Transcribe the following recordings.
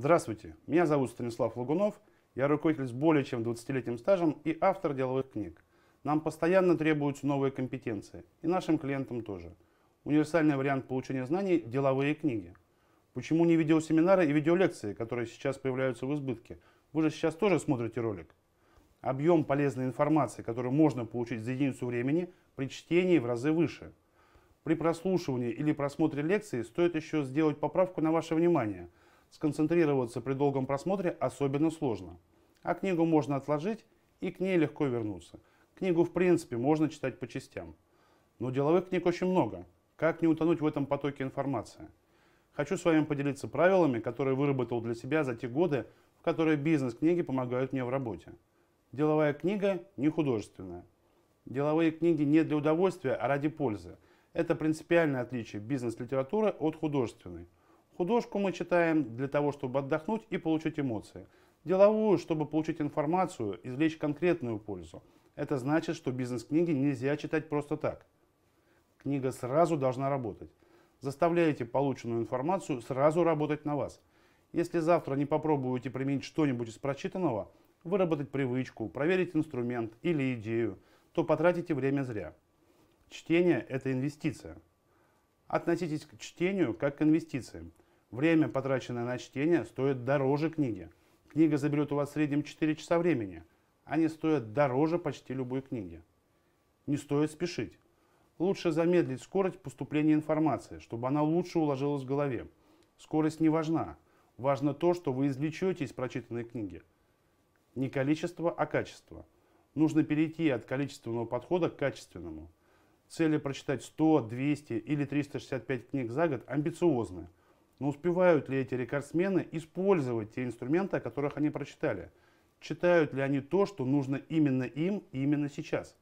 Здравствуйте, меня зовут Станислав Лагунов, я руководитель с более чем 20-летним стажем и автор деловых книг. Нам постоянно требуются новые компетенции, и нашим клиентам тоже. Универсальный вариант получения знаний – деловые книги. Почему не видеосеминары и видеолекции, которые сейчас появляются в избытке? Вы же сейчас тоже смотрите ролик. Объем полезной информации, которую можно получить за единицу времени, при чтении в разы выше. При прослушивании или просмотре лекции стоит еще сделать поправку на ваше внимание – сконцентрироваться при долгом просмотре особенно сложно. А книгу можно отложить и к ней легко вернуться. Книгу в принципе можно читать по частям. Но деловых книг очень много. Как не утонуть в этом потоке информации? Хочу с вами поделиться правилами, которые выработал для себя за те годы, в которые бизнес-книги помогают мне в работе. Деловая книга не художественная. Деловые книги не для удовольствия, а ради пользы. Это принципиальное отличие бизнес-литературы от художественной. Художку мы читаем для того, чтобы отдохнуть и получить эмоции. Деловую, чтобы получить информацию, извлечь конкретную пользу. Это значит, что бизнес-книги нельзя читать просто так. Книга сразу должна работать. Заставляете полученную информацию сразу работать на вас. Если завтра не попробуете применить что-нибудь из прочитанного, выработать привычку, проверить инструмент или идею, то потратите время зря. Чтение – это инвестиция. Относитесь к чтению как к инвестициям. Время, потраченное на чтение, стоит дороже книги. Книга заберет у вас в среднем 4 часа времени. Они стоят дороже почти любой книги. Не стоит спешить. Лучше замедлить скорость поступления информации, чтобы она лучше уложилась в голове. Скорость не важна. Важно то, что вы извлечете из прочитанной книги. Не количество, а качество. Нужно перейти от количественного подхода к качественному. Цели прочитать 100, 200 или 365 книг за год амбициозны – но успевают ли эти рекордсмены использовать те инструменты, о которых они прочитали? Читают ли они то, что нужно именно им именно сейчас?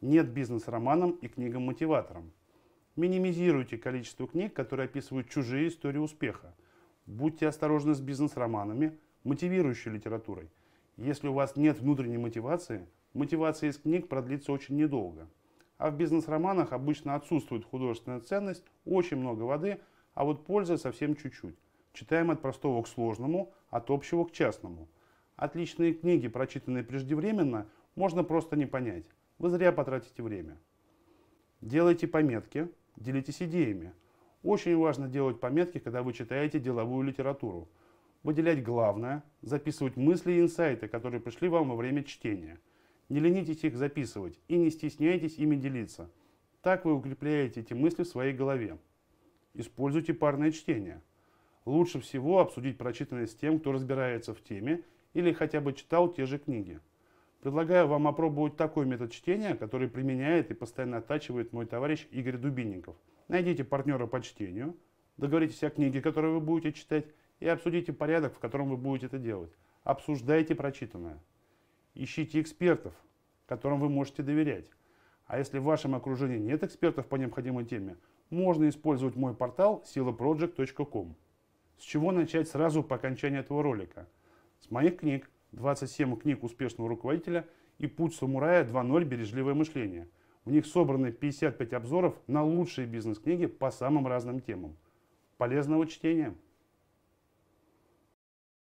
Нет бизнес-романам и книгам-мотиваторам. Минимизируйте количество книг, которые описывают чужие истории успеха. Будьте осторожны с бизнес-романами, мотивирующей литературой. Если у вас нет внутренней мотивации, мотивация из книг продлится очень недолго. А в бизнес-романах обычно отсутствует художественная ценность, очень много воды – а вот пользы совсем чуть-чуть. Читаем от простого к сложному, от общего к частному. Отличные книги, прочитанные преждевременно, можно просто не понять. Вы зря потратите время. Делайте пометки, делитесь идеями. Очень важно делать пометки, когда вы читаете деловую литературу. Выделять главное, записывать мысли и инсайты, которые пришли вам во время чтения. Не ленитесь их записывать и не стесняйтесь ими делиться. Так вы укрепляете эти мысли в своей голове. Используйте парное чтение. Лучше всего обсудить прочитанное с тем, кто разбирается в теме или хотя бы читал те же книги. Предлагаю вам опробовать такой метод чтения, который применяет и постоянно оттачивает мой товарищ Игорь Дубинников. Найдите партнера по чтению, договоритесь о книге, которую вы будете читать, и обсудите порядок, в котором вы будете это делать. Обсуждайте прочитанное. Ищите экспертов, которым вы можете доверять. А если в вашем окружении нет экспертов по необходимой теме – можно использовать мой портал siloproject.com. С чего начать сразу по окончании этого ролика? С моих книг 27 книг успешного руководителя и «Путь самурая 2.0. Бережливое мышление». В них собраны 55 обзоров на лучшие бизнес-книги по самым разным темам. Полезного чтения!